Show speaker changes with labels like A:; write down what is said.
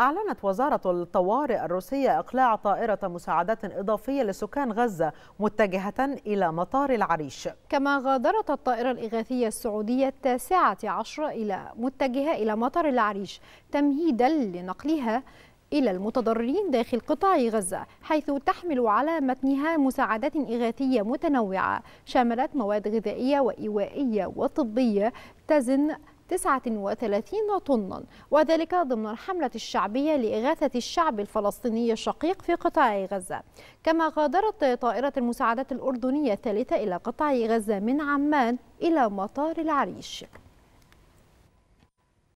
A: أعلنت وزارة الطوارئ الروسية إقلاع طائرة مساعدات إضافية لسكان غزة متجهة إلى مطار العريش كما غادرت الطائرة الإغاثية
B: السعودية التاسعة عشر إلى متجهة إلى مطار العريش تمهيدا لنقلها إلى المتضررين داخل قطاع غزة حيث تحمل على متنها مساعدات إغاثية متنوعة شملت مواد غذائية وإيوائية وطبية تزن 39 طنا وذلك ضمن الحملة الشعبية لإغاثة الشعب الفلسطيني الشقيق في قطاع غزة كما غادرت طائرة المساعدات الأردنية الثالثة إلى قطاع غزة من عمان إلى مطار العريش